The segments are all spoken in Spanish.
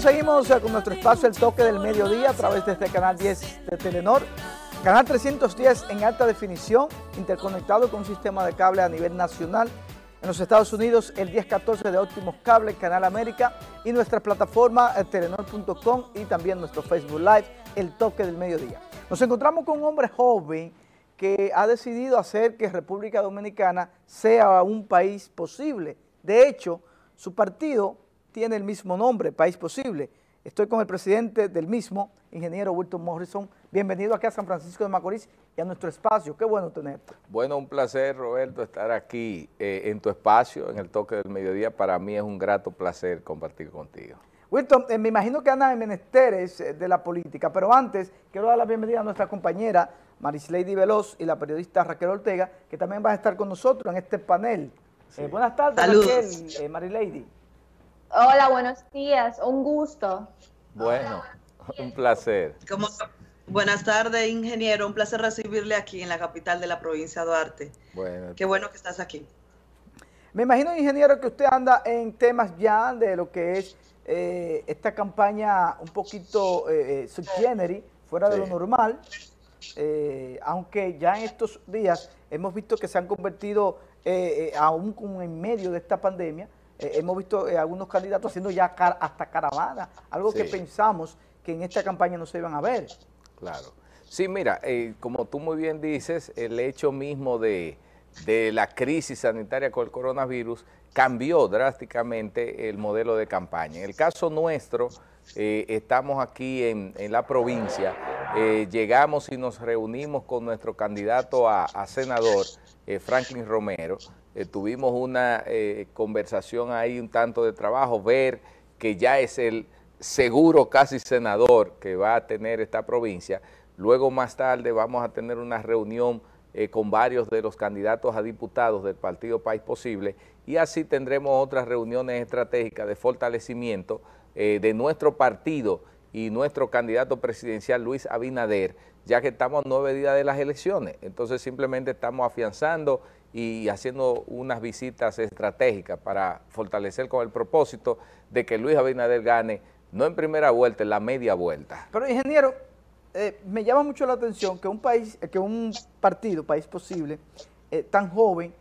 seguimos eh, con nuestro espacio El Toque del Mediodía a través de este canal 10 de Telenor. Canal 310 en alta definición, interconectado con un sistema de cable a nivel nacional. En los Estados Unidos, el 1014 de Óptimos Cable, Canal América y nuestra plataforma eh, telenor.com y también nuestro Facebook Live, El Toque del Mediodía. Nos encontramos con un hombre joven que ha decidido hacer que República Dominicana sea un país posible. De hecho, su partido tiene el mismo nombre, País Posible. Estoy con el presidente del mismo, ingeniero Wilton Morrison. Bienvenido aquí a San Francisco de Macorís y a nuestro espacio. Qué bueno tenerte. Bueno, un placer, Roberto, estar aquí eh, en tu espacio, en el toque del mediodía. Para mí es un grato placer compartir contigo. Wilton, eh, me imagino que andas en menesteres eh, de la política, pero antes quiero dar la bienvenida a nuestra compañera Lady Veloz y la periodista Raquel Ortega, que también va a estar con nosotros en este panel. buenas tardes, Saludos. Raquel, Hola, buenos días, un gusto. Bueno, un placer. Buenas tardes, ingeniero. Un placer recibirle aquí en la capital de la provincia de Duarte. Bueno. Qué bueno que estás aquí. Me imagino, ingeniero, que usted anda en temas ya de lo que es eh, esta campaña un poquito eh, eh fuera de lo normal, eh, aunque ya en estos días hemos visto que se han convertido, aún en medio de esta pandemia, eh, hemos visto eh, algunos candidatos haciendo ya hasta caravana, algo que pensamos que en esta campaña no se iban a ver. Claro. Sí, mira, eh, como tú muy bien dices, el hecho mismo de, la crisis sanitaria con el coronavirus cambió drásticamente el modelo de campaña. En el caso nuestro, estamos aquí en, la provincia, llegamos y nos reunimos con nuestro candidato a, senador, Franklin Romero, eh, tuvimos una eh, conversación ahí, un tanto de trabajo, ver que ya es el seguro casi senador que va a tener esta provincia. Luego más tarde vamos a tener una reunión eh, con varios de los candidatos a diputados del Partido País Posible y así tendremos otras reuniones estratégicas de fortalecimiento de nuestro partido y nuestro candidato presidencial Luis Abinader, ya que estamos a nueve días de las elecciones. Entonces simplemente estamos afianzando y haciendo unas visitas estratégicas para fortalecer con el propósito de que Luis Abinader gane, no en primera vuelta, en la media vuelta. Pero ingeniero, eh, me llama mucho la atención que un país, eh, que un partido, país posible, eh, tan joven,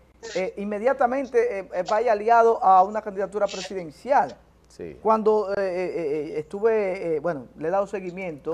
inmediatamente vaya aliado a una candidatura presidencial. Sí. Cuando estuve, bueno, le he dado seguimiento,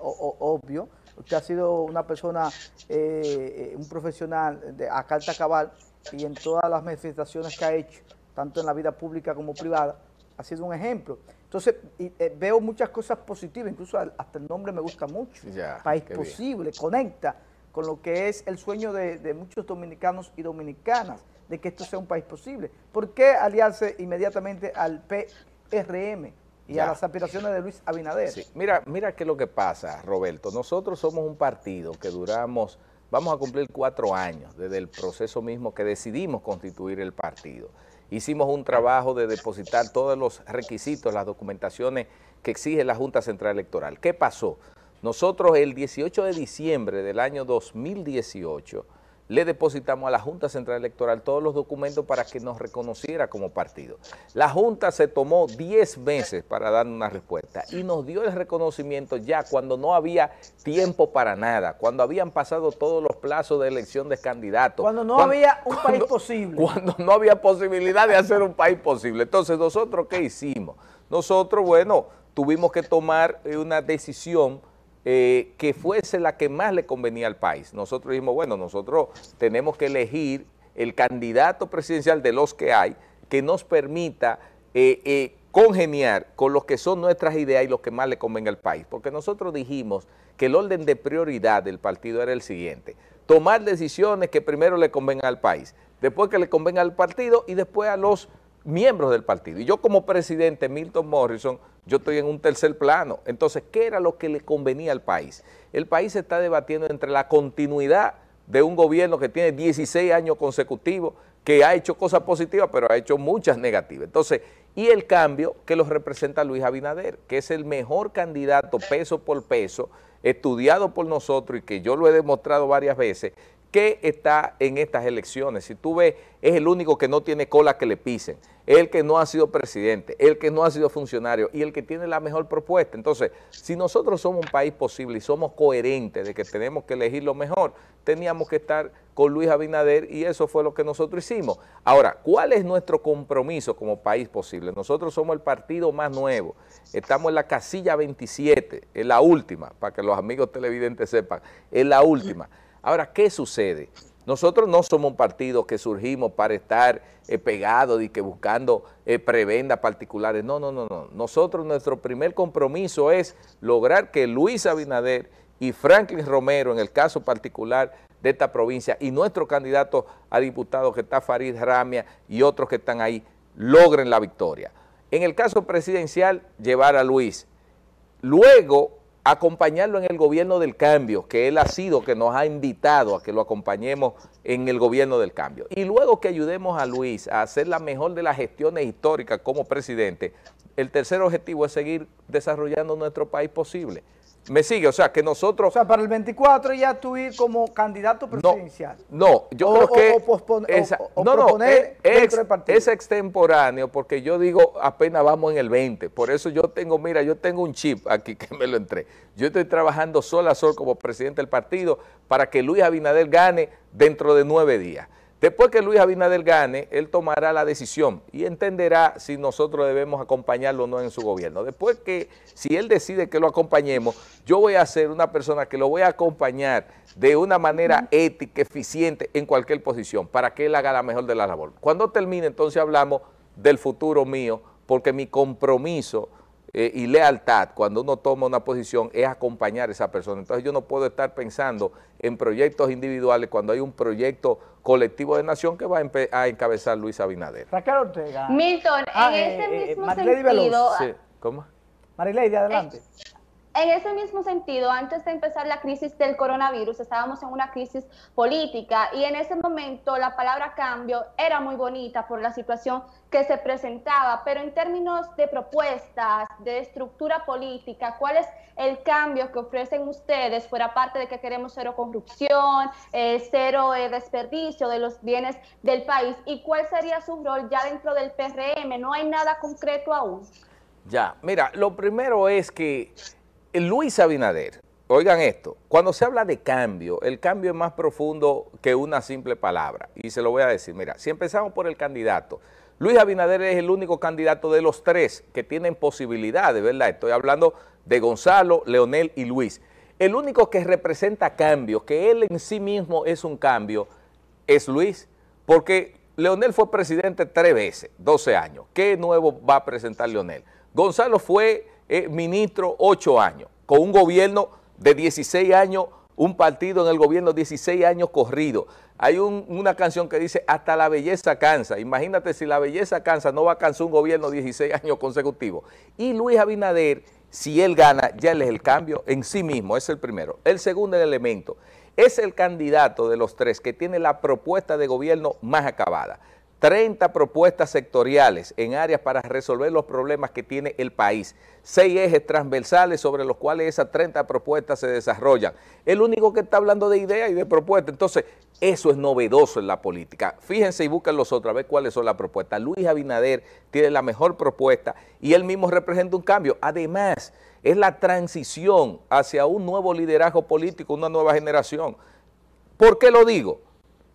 obvio, usted ha sido una persona, eh, eh, un profesional de, a carta cabal y en todas las manifestaciones que ha hecho, tanto en la vida pública como privada, ha sido un ejemplo. Entonces, eh, veo muchas cosas positivas, incluso hasta el nombre me gusta mucho. País posible, conecta con lo que es el sueño de, muchos dominicanos y dominicanas, de que esto sea un país posible. ¿Por qué aliarse inmediatamente al PRM? y a las aspiraciones de Luis Abinader. Mira, mira qué es lo que pasa, Roberto. Nosotros somos un partido que duramos, vamos a cumplir cuatro años desde el proceso mismo que decidimos constituir el partido. Hicimos un trabajo de depositar todos los requisitos, las documentaciones que exige la Junta Central Electoral. ¿Qué pasó? Nosotros el 18 de diciembre del año 2018 le depositamos a la Junta Central Electoral todos los documentos para que nos reconociera como partido. La Junta se tomó 10 meses para dar una respuesta y nos dio el reconocimiento ya cuando no había tiempo para nada, cuando habían pasado todos los plazos de elección de candidatos. Cuando no había un país posible. Cuando no había posibilidad de hacer un país posible. Entonces, ¿nosotros qué hicimos? Nosotros, bueno, tuvimos que tomar eh, una decisión eh, que fuese la que más le convenía al país. Nosotros dijimos, bueno, nosotros tenemos que elegir el candidato presidencial de los que hay que nos permita eh, eh, congeniar con los que son nuestras ideas y los que más le convenga al país. Porque nosotros dijimos que el orden de prioridad del partido era el siguiente, tomar decisiones que primero le convengan al país, después que le convenga al partido y después a los miembros del partido. Y yo como presidente, Milton Morrison, yo estoy en un tercer plano. Entonces, ¿qué era lo que le convenía al país? El país está debatiendo entre la continuidad de un gobierno que tiene 16 años consecutivos, que ha hecho cosas positivas, pero ha hecho muchas negativas. Entonces, y el cambio que los representa Luis Abinader, que es el mejor candidato peso por peso, estudiado por nosotros y que yo lo he demostrado varias veces, qué está en estas elecciones. Si tú ves, es el único que no tiene cola que le pisen, el que no ha sido presidente, el que no ha sido funcionario y el que tiene la mejor propuesta. Entonces, si nosotros somos un país posible y somos coherentes de que tenemos que elegir lo mejor, teníamos que estar con Luis Abinader y eso fue lo que nosotros hicimos. Ahora, ¿cuál es nuestro compromiso como país posible? Nosotros somos el partido más nuevo, estamos en la casilla 27, es la última, para que los amigos televidentes sepan, es la última. Ahora, ¿qué sucede? Nosotros no somos un partido que surgimos para estar eh, pegados y que buscando eh, prebendas particulares. No, no, no, no. Nosotros, nuestro primer compromiso es lograr que Luis Abinader y Franklin Romero, en el caso particular de esta provincia, y nuestro candidato a diputado que está Farid Ramia y otros que están ahí, logren la victoria. En el caso presidencial, llevar a Luis. Luego, acompañarlo en el gobierno del cambio, que él ha sido, que nos ha invitado a que lo acompañemos en el gobierno del cambio. Y luego que ayudemos a Luis a hacer la mejor de las gestiones históricas como presidente, el tercer objetivo es seguir desarrollando nuestro país posible. Me sigue, o sea, que nosotros... O sea, para el 24 ya tú como candidato presidencial. No, yo creo que... O, o esa, no, es, extemporáneo porque yo digo apenas vamos en el 20. Por eso yo tengo, mira, yo tengo un chip aquí que me lo entré. Yo estoy trabajando sol a sol como presidente del partido para que Luis Abinader gane dentro de nueve días. Después que Luis Abinader gane, él tomará la decisión y entenderá si nosotros debemos acompañarlo o no en su gobierno. Después que, si él decide que lo acompañemos, yo voy a ser una persona que lo voy a acompañar de una manera ética, eficiente, en cualquier posición, para que él haga la mejor de la labor. Cuando termine, entonces hablamos del futuro mío, porque mi compromiso eh, y lealtad cuando uno toma una posición es acompañar a esa persona. Entonces yo no puedo estar pensando en proyectos individuales cuando hay un proyecto colectivo de nación que va a, encabezar Luis Abinader. Raquel Ortega. Milton, en ah, ese eh, eh, mismo sentido... Sí, ¿Cómo? Marilady, adelante. En ese mismo sentido, antes de empezar la crisis del coronavirus, estábamos en una crisis política y en ese momento la palabra cambio era muy bonita por la situación que se presentaba, pero en términos de propuestas, de estructura política, ¿cuál es el cambio que ofrecen ustedes fuera parte de que queremos cero corrupción, eh, cero eh, desperdicio de los bienes del país? ¿Y cuál sería su rol ya dentro del PRM? No hay nada concreto aún. Ya, mira, lo primero es que eh, Luis Abinader, oigan esto, cuando se habla de cambio, el cambio es más profundo que una simple palabra. Y se lo voy a decir, mira, si empezamos por el candidato, Luis Abinader es el único candidato de los tres que tienen posibilidades, ¿verdad? Estoy hablando de Gonzalo, Leonel y Luis. El único que representa cambio, que él en sí mismo es un cambio, es Luis, porque Leonel fue presidente tres veces, 12 años. ¿Qué nuevo va a presentar Leonel? Gonzalo fue ministro ocho años, con un gobierno de 16 años, un partido en el gobierno 16 años corrido. Hay una canción que dice, hasta la belleza cansa. Imagínate si la belleza cansa, no va a cansar un gobierno 16 años consecutivos. Y Luis Abinader, si él gana, ya él es el cambio en sí mismo, es el primero. El segundo elemento, es el candidato de los tres que tiene la propuesta de gobierno más acabada. 30 propuestas sectoriales en áreas para resolver los problemas que tiene el país, seis ejes transversales sobre los cuales esas 30 propuestas se desarrollan. El único que está hablando de ideas y de propuestas, entonces eso es novedoso en la política. Fíjense y busquen los otros a ver cuáles son las propuestas. Luis Abinader tiene la mejor propuesta y él mismo representa un cambio. Además, es la transición hacia un nuevo liderazgo político, una nueva generación. ¿Por qué lo digo?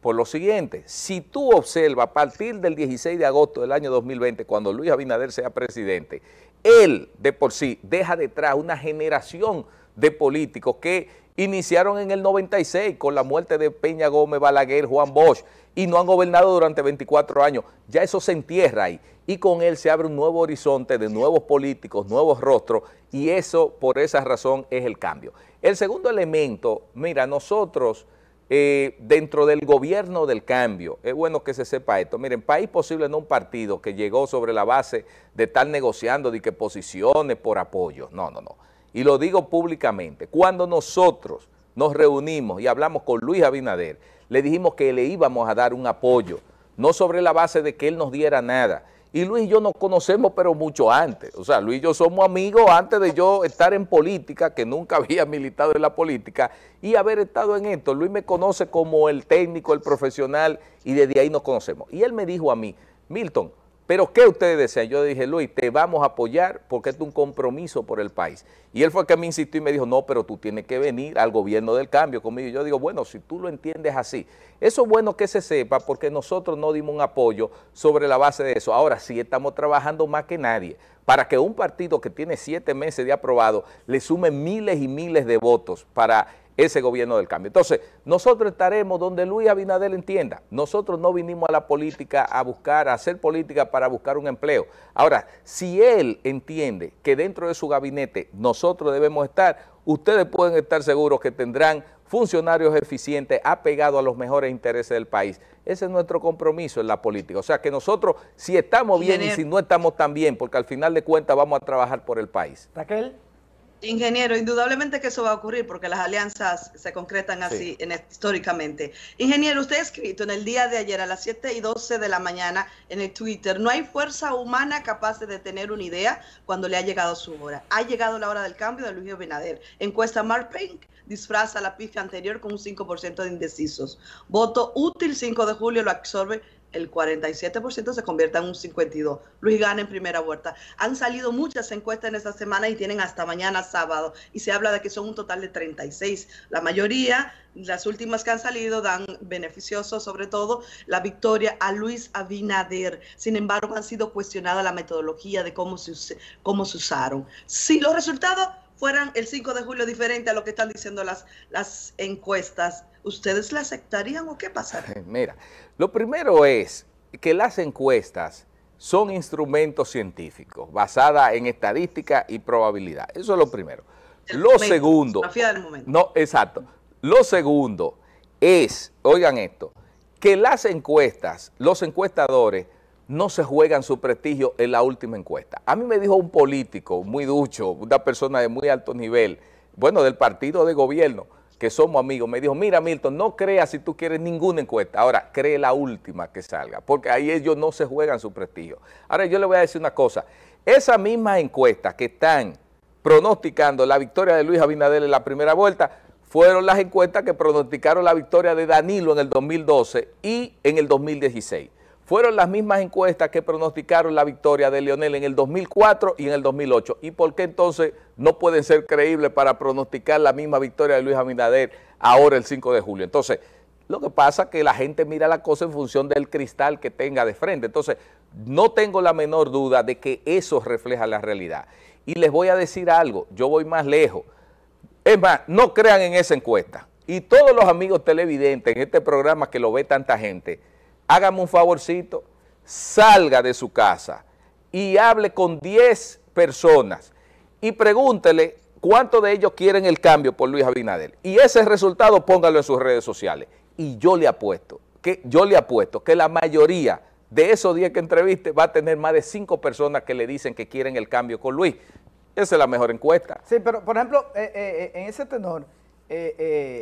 por lo siguiente, si tú observas a partir del 16 de agosto del año 2020, cuando Luis Abinader sea presidente, él de por sí deja detrás una generación de políticos que iniciaron en el 96 con la muerte de Peña Gómez, Balaguer, Juan Bosch, y no han gobernado durante 24 años. Ya eso se entierra ahí y con él se abre un nuevo horizonte de nuevos políticos, nuevos rostros y eso por esa razón es el cambio. El segundo elemento, mira, nosotros eh, dentro del gobierno del cambio. Es bueno que se sepa esto. Miren, país posible no un partido que llegó sobre la base de estar negociando de que posicione por apoyo. No, no, no. Y lo digo públicamente. Cuando nosotros nos reunimos y hablamos con Luis Abinader, le dijimos que le íbamos a dar un apoyo, no sobre la base de que él nos diera nada, y Luis y yo nos conocemos, pero mucho antes. O sea, Luis y yo somos amigos antes de yo estar en política, que nunca había militado en la política, y haber estado en esto. Luis me conoce como el técnico, el profesional, y desde ahí nos conocemos. Y él me dijo a mí, Milton, pero ¿qué ustedes desean? Yo dije, Luis, te vamos a apoyar porque es un compromiso por el país. Y él fue el que me insistió y me dijo, no, pero tú tienes que venir al gobierno del cambio conmigo. Y yo digo, bueno, si tú lo entiendes así. Eso es bueno que se sepa porque nosotros no dimos un apoyo sobre la base de eso. Ahora sí estamos trabajando más que nadie para que un partido que tiene siete meses de aprobado le sume miles y miles de votos para ese gobierno del cambio. Entonces, nosotros estaremos donde Luis Abinadel entienda. Nosotros no vinimos a la política a buscar, a hacer política para buscar un empleo. Ahora, si él entiende que dentro de su gabinete nosotros debemos estar, ustedes pueden estar seguros que tendrán funcionarios eficientes, apegados a los mejores intereses del país. Ese es nuestro compromiso en la política. O sea que nosotros, si estamos bien y si no estamos tan bien, porque al final de cuentas vamos a trabajar por el país. Raquel. Ingeniero, indudablemente que eso va a ocurrir porque las alianzas se concretan así históricamente. Ingeniero, usted ha escrito en el día de ayer a las 7 y 12 de la mañana en el Twitter, no hay fuerza humana capaz de tener una idea cuando le ha llegado su hora. Ha llegado la hora del cambio de Luis Benader. Encuesta Mark Pink disfraza la pista anterior con un 5% de indecisos. Voto útil 5 de julio lo absorbe el 47% se convierta en un 52%. Luis gana en primera vuelta. Han salido muchas encuestas en esta semana y tienen hasta mañana sábado. Y se habla de que son un total de 36. La mayoría, las últimas que han salido, dan beneficioso sobre todo la victoria a Luis Abinader. Sin embargo, han sido cuestionadas la metodología de cómo se, cómo se usaron. Si los resultados fueran el 5 de julio diferente a lo que están diciendo las, las encuestas, ¿ustedes la aceptarían o qué pasaría? Mira, lo primero es que las encuestas son instrumentos científicos basadas en estadística y probabilidad. Eso es lo primero. lo segundo... No, exacto. Lo segundo es, oigan esto, que las encuestas, los encuestadores no se juegan su prestigio en la última encuesta. A mí me dijo un político muy ducho, una persona de muy alto nivel, bueno, del partido de gobierno, que somos amigos, me dijo, mira Milton, no creas si tú quieres ninguna encuesta, ahora cree la última que salga, porque ahí ellos no se juegan su prestigio. Ahora yo le voy a decir una cosa, esas mismas encuestas que están pronosticando la victoria de Luis Abinader en la primera vuelta, fueron las encuestas que pronosticaron la victoria de Danilo en el 2012 y en el 2016 fueron las mismas encuestas que pronosticaron la victoria de Lionel en el 2004 y en el 2008. ¿Y por qué entonces no pueden ser creíbles para pronosticar la misma victoria de Luis Abinader ahora el 5 de julio? Entonces, lo que pasa es que la gente mira la cosa en función del cristal que tenga de frente. Entonces, no tengo la menor duda de que eso refleja la realidad. Y les voy a decir algo, yo voy más lejos. Es más, no crean en esa encuesta. Y todos los amigos televidentes en este programa que lo ve tanta gente, hágame un favorcito, salga de su casa y hable con 10 personas y pregúntele cuánto de ellos quieren el cambio por Luis Abinader. Y ese resultado póngalo en sus redes sociales. Y yo le apuesto, que yo le apuesto que la mayoría de esos 10 que entreviste va a tener más de 5 personas que le dicen que quieren el cambio con Luis. Esa es la mejor encuesta. Sí, pero por ejemplo, eh, eh, eh, en ese tenor,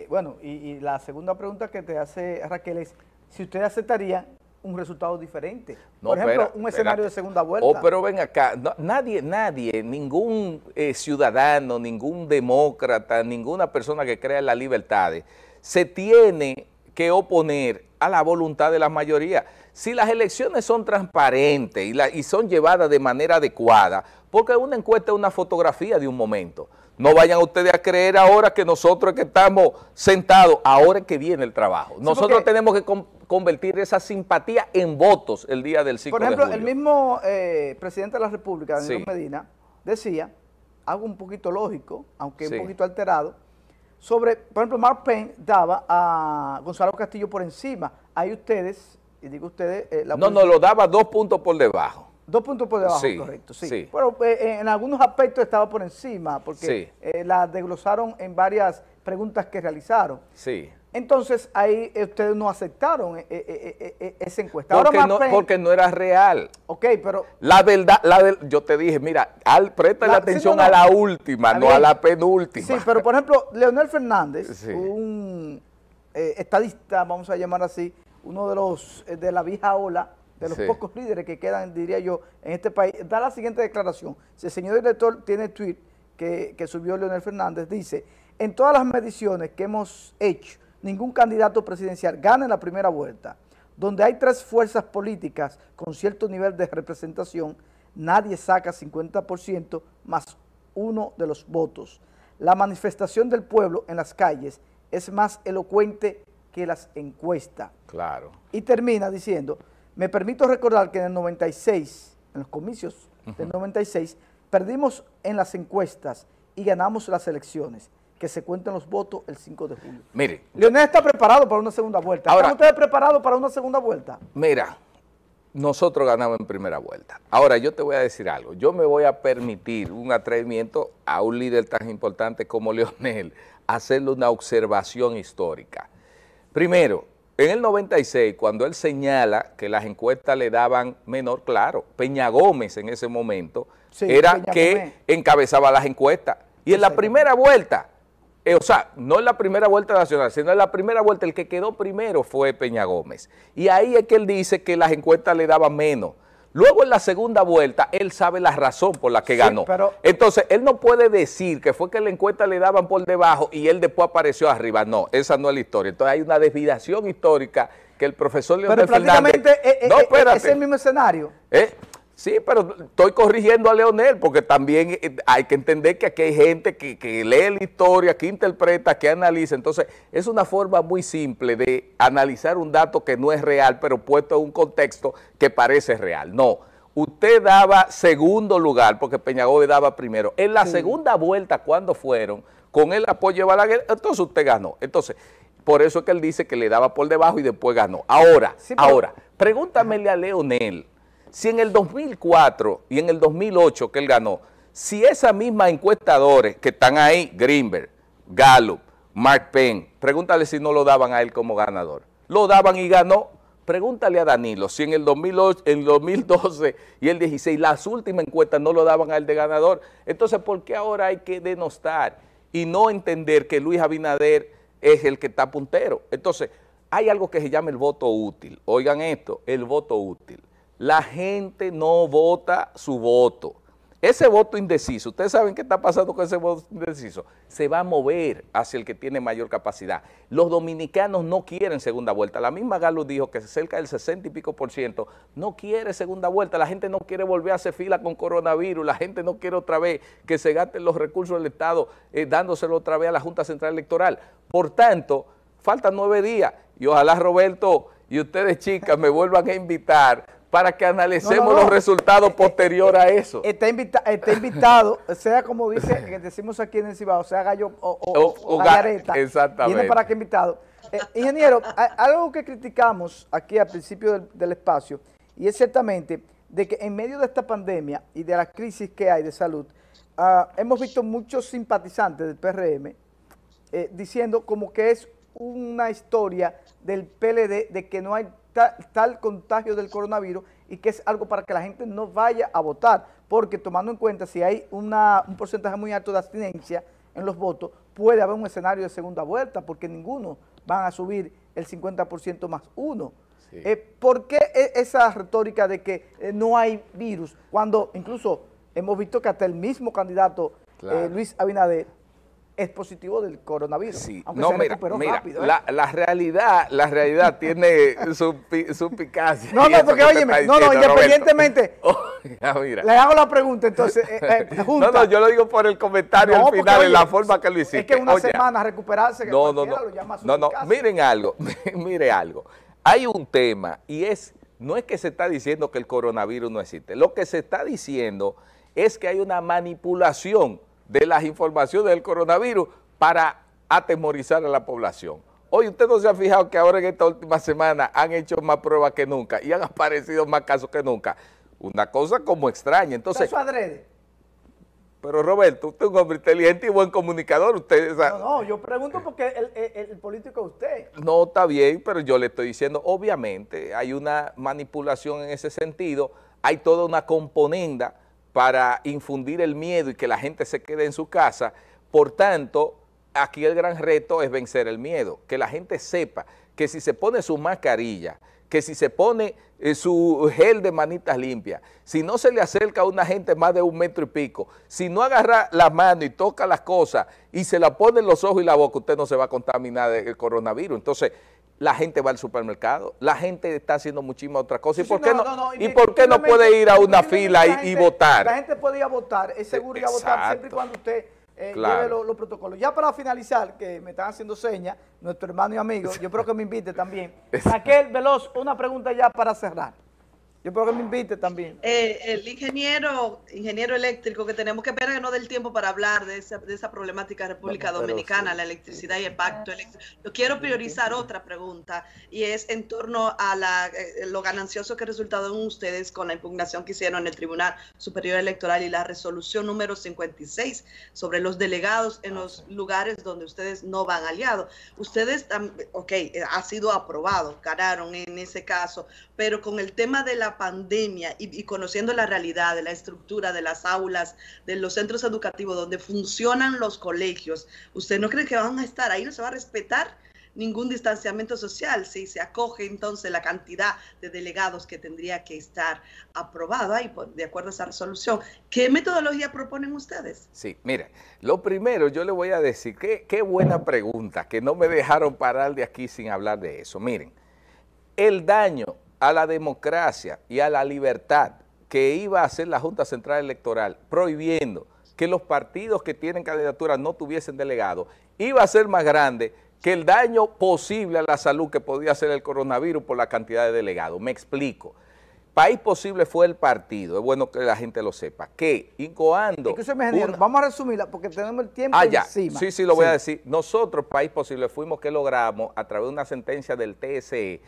bueno, y la segunda pregunta que te hace Raquel es, si usted aceptaría un resultado diferente. Por ejemplo, un escenario de segunda vuelta. Oh, pero ven acá, nadie, nadie, ningún eh, ciudadano, ningún demócrata, ninguna persona que crea en las libertades, se tiene que oponer a la voluntad de la mayoría si las elecciones son transparentes y, la, son llevadas de manera adecuada, porque una encuesta es una fotografía de un momento. No vayan ustedes a creer ahora que nosotros que estamos sentados, ahora que viene el trabajo. nosotros tenemos que convertir esa simpatía en votos el día del ciclo Por ejemplo, el mismo eh, presidente de la República, Danilo Medina, decía, algo un poquito lógico, aunque un poquito alterado, sobre, por ejemplo, Mark Payne daba a Gonzalo Castillo por encima. Hay ustedes y digo ustedes... Eh, no, no, lo daba dos puntos por debajo. Dos puntos por debajo, sí, correcto, sí. Eh, eh, en algunos aspectos estaba por encima, porque la desglosaron en varias preguntas que realizaron. Sí. Entonces, ahí ustedes no aceptaron esa encuesta. Porque, Ahora no, porque no era real. Ok, pero... La verdad, la yo te dije, mira, al, presta la, atención a la última, no a la penúltima. Sí, pero por ejemplo, Leonel Fernández, un estadista, vamos a llamar así, uno de los eh, de la vieja ola, de los pocos líderes que quedan, diría yo, en este país, da la siguiente declaración. Si el señor director tiene tweet que, subió Leonel Fernández, dice, en todas las mediciones que hemos hecho, ningún candidato presidencial gana en la primera vuelta. Donde hay tres fuerzas políticas con cierto nivel de representación, nadie saca 50% más uno de los votos. La manifestación del pueblo en las calles es más elocuente que las encuestas. Claro. Y termina diciendo, me permito recordar que en el 96, en los comicios del 96, perdimos en las encuestas y ganamos las elecciones que se cuentan los votos el 5 de julio. Mire. Leonel está preparado para una segunda vuelta. Ahora, ¿Están ustedes preparados para una segunda vuelta? Mira, nosotros ganamos en primera vuelta. Ahora, yo te voy a decir algo. Yo me voy a permitir un atrevimiento a un líder tan importante como Leonel, hacerle una observación histórica. Primero, en el 96, cuando él señala que las encuestas le daban menor, claro, Peña Gómez en ese momento era que encabezaba las encuestas. Y en la primera vuelta, eh, o sea, no en la primera vuelta nacional, sino en la primera vuelta, el que quedó primero fue Peña Gómez. Y ahí es que él dice que las encuestas le daban menos. Luego en la segunda vuelta, él sabe la razón por la que ganó. Entonces, él no puede decir que fue que la encuesta le daban por debajo y él después apareció arriba. No, esa no es la historia. Entonces, hay una desviación histórica que el profesor le Pero prácticamente Fernández... Es, es, el mismo escenario. ¿Eh? Sí, pero estoy corrigiendo a Leonel porque también eh, hay que entender que aquí hay gente que, lee la historia, que interpreta, que analiza. Entonces, es una forma muy simple de analizar un dato que no es real, pero puesto en un contexto que parece real. No, usted daba segundo lugar porque le daba primero. En la segunda vuelta, cuando fueron, con el apoyo de Balaguer, entonces usted ganó. Entonces, por eso es que él dice que le daba por debajo y después ganó. Ahora, ahora, pregúntamele a Leonel. Si en el 2004 y en el 2008 que él ganó, si esas mismas encuestadores que están ahí, Greenberg, Gallup, Mark Penn, pregúntale si no lo daban a él como ganador. Lo daban y ganó. Pregúntale a Danilo si en el, 2012 y el 16 las últimas encuestas no lo daban a él de ganador. Entonces, ¿por qué ahora hay que denostar y no entender que Luis Abinader es el que está puntero? Entonces, hay algo que se llama el voto útil. Oigan esto, el voto útil la gente no vota su voto. Ese voto indeciso, ustedes saben qué está pasando con ese voto indeciso, se va a mover hacia el que tiene mayor capacidad. Los dominicanos no quieren segunda vuelta. La misma Galo dijo que cerca del 60 y pico por ciento no quiere segunda vuelta. La gente no quiere volver a hacer fila con coronavirus. La gente no quiere otra vez que se gasten los recursos del Estado eh, dándoselo otra vez a la Junta Central Electoral. Por tanto, faltan nueve días y ojalá Roberto y ustedes chicas me vuelvan a invitar para que analicemos los resultados eh, eh, posterior a eh, eso. Está, está invitado, sea como dice, decimos aquí en el Cibao, sea gallo o, o, o, Exactamente. Viene para que invitado. ingeniero, algo que criticamos aquí al principio del, espacio, y es ciertamente de que en medio de esta pandemia y de la crisis que hay de salud, ah, hemos visto muchos simpatizantes del PRM diciendo como que es una historia del PLD de que no hay tal, contagio del coronavirus y que es algo para que la gente no vaya a votar, porque tomando en cuenta si hay un porcentaje muy alto de abstinencia en los votos, puede haber un escenario de segunda vuelta, porque ninguno van a subir el 50% más uno. Eh, ¿Por qué e, esa retórica de que eh, no hay virus? Cuando incluso hemos visto que hasta el mismo candidato eh, Luis Abinader es positivo del coronavirus. Sí. Aunque se mira, mira rápido, ¿eh? la, realidad, la realidad tiene su, su No, no, porque oye, no, no, independientemente. mira. Le hago la pregunta, entonces, eh, eh, No, no, yo lo digo por el comentario al final, en la forma que lo hiciste. Es que una semana recuperarse, que no, no, no, lo llama su No, no, miren algo, miren algo. Hay un tema y es, no es que se está diciendo que el coronavirus no existe, lo que se está diciendo es que hay una manipulación de las informaciones del coronavirus para atemorizar a la población. Hoy usted no se ha fijado que ahora en esta última semana han hecho más pruebas que nunca y han aparecido más casos que nunca. Una cosa como extraña. Entonces, ¿Eso adrede? Pero Roberto, usted es un hombre inteligente y buen comunicador. No, no, yo pregunto porque el, el político es usted. No, está bien, pero yo le estoy diciendo, obviamente, hay una manipulación en ese sentido, hay toda una componenda para infundir el miedo y que la gente se quede en su casa. Por tanto, aquí el gran reto es vencer el miedo, que la gente sepa que si se pone su mascarilla, que si se pone eh, su gel de manitas limpias, si no se le acerca a una gente más de un metro y pico, si no agarra la mano y toca las cosas y se la pone en los ojos y la boca, usted no se va a contaminar del eh, coronavirus. Entonces, la gente va al supermercado, la gente está haciendo muchísimas otras cosas. ¿Y por qué no, ¿y por qué no puede ir a una fila y, votar? La gente puede ir a votar, es eh, seguro ir a votar siempre y cuando usted eh, lleve los, los, protocolos. Ya para finalizar, que me están haciendo señas, nuestro hermano y amigo, yo creo que me invite también. Raquel Veloz, una pregunta ya para cerrar. Yo espero que me invite también. Eh, el ingeniero, ingeniero eléctrico, que tenemos que ver que no del tiempo para hablar de esa, de esa problemática de República Dominicana, la electricidad y el pacto eléctrico. Yo quiero priorizar otra pregunta y es en torno a la, eh, lo ganancioso que ha resultado en ustedes con la impugnación que hicieron en el Tribunal Superior Electoral y la resolución número 56 sobre los delegados en ah, los lugares donde ustedes no van aliados. Ustedes, ok, eh, ha sido aprobado, ganaron en ese caso, pero con el tema de la pandemia y, conociendo la realidad de la estructura de las aulas, de los centros educativos donde funcionan los colegios, ¿usted no cree que van a estar ahí? ¿No se va a respetar ningún distanciamiento social si se acoge entonces la cantidad de delegados que tendría que estar aprobado ahí pues, de acuerdo a esa resolución? ¿Qué metodología proponen ustedes? Sí, mire, lo primero yo le voy a decir, qué, qué buena pregunta, que no me dejaron parar de aquí sin hablar de eso. Miren, el daño a la democracia y a la libertad que iba a hacer la Junta Central Electoral, prohibiendo que los partidos que tienen candidaturas no tuviesen delegado, iba a ser más grande que el daño posible a la salud que podía hacer el coronavirus por la cantidad de delegados. Me explico. País Posible fue el partido, es bueno que la gente lo sepa, que incoando... vamos a resumirla porque tenemos el tiempo ah, ya. Sí, sí, lo voy a decir. Nosotros, País Posible, fuimos que logramos a través de una sentencia del TSE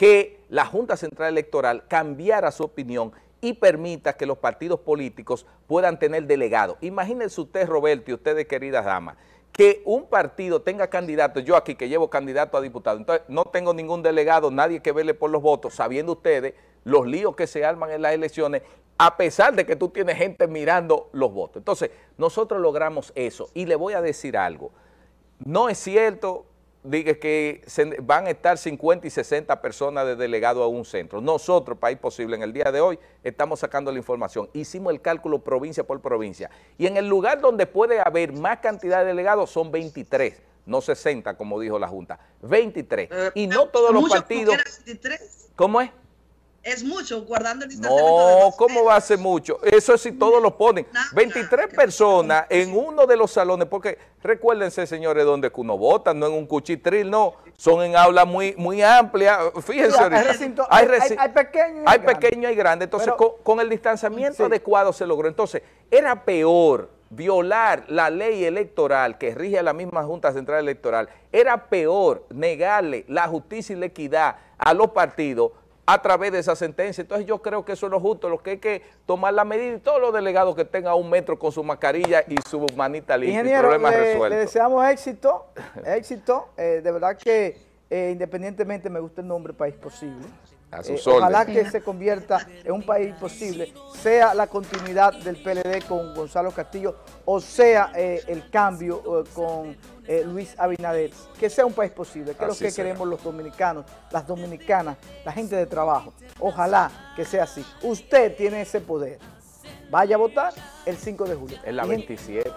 que la Junta Central Electoral cambiara su opinión y permita que los partidos políticos puedan tener delegados. Imagínense usted, Roberto, y ustedes, queridas damas, que un partido tenga candidatos, yo aquí que llevo candidato a diputado, entonces no tengo ningún delegado, nadie que vele por los votos, sabiendo ustedes los líos que se arman en las elecciones, a pesar de que tú tienes gente mirando los votos. Entonces, nosotros logramos eso. Y le voy a decir algo, no es cierto diga que van a estar 50 y 60 personas de delegado a un centro. Nosotros, País Posible, en el día de hoy estamos sacando la información. Hicimos el cálculo provincia por provincia. Y en el lugar donde puede haber más cantidad de delegados son 23, no 60, como dijo la Junta. 23. Eh, y no todos los partidos... 23? ¿Cómo es? Es mucho, guardando el distanciamiento. No, ¿cómo va a ser mucho? Eso es si todos lo ponen. 23 personas en uno de los salones, porque recuérdense, señores, donde uno vota, no en un cuchitril, no. Son en aulas muy, muy amplias. Fíjense Recinto, hay, hay, hay, pequeño y hay grande. Entonces, con, el distanciamiento adecuado se logró. Entonces, era peor violar la ley electoral que rige a la misma Junta Central Electoral, era peor negarle la justicia y la equidad a los partidos a través de esa sentencia. Entonces yo creo que eso es lo justo, lo que hay que tomar la medida y todos los delegados que tengan un metro con su mascarilla y su manita limpia, Ingeniero, problema le, resuelto. deseamos éxito, éxito, eh, de verdad que eh, independientemente me gusta el nombre País Posible. A eh, ojalá que se convierta en un país posible, sea la continuidad del PLD con Gonzalo Castillo o sea el cambio con eh, Luis Abinader. Que sea un país posible, que es lo que queremos los dominicanos, las dominicanas, la gente de trabajo. Ojalá que sea así. Usted tiene ese poder. Vaya a votar el 5 de julio. En la 27,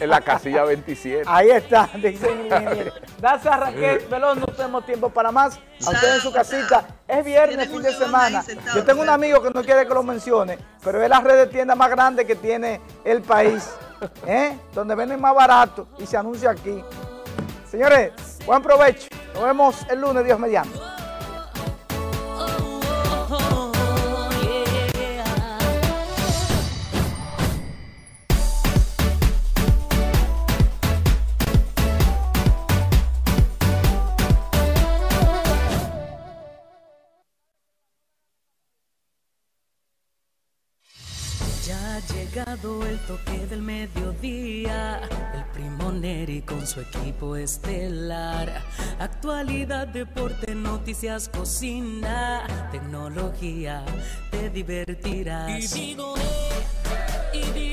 en la casilla 27. Ahí está, dice el ingeniero. Gracias Raquel Veloz. no tenemos tiempo para más. A usted en su casita. Es viernes, fin de semana. Yo tengo un amigo que no quiere que lo mencione, pero es la red de tiendas más grande que tiene el país. ¿Eh? donde venden más barato y se anuncia aquí. Señores, buen provecho. Nos vemos el lunes, Dios mediante. su equipo estelar. Actualidad, deporte, noticias, cocina, tecnología, te divertirás. Y eh, y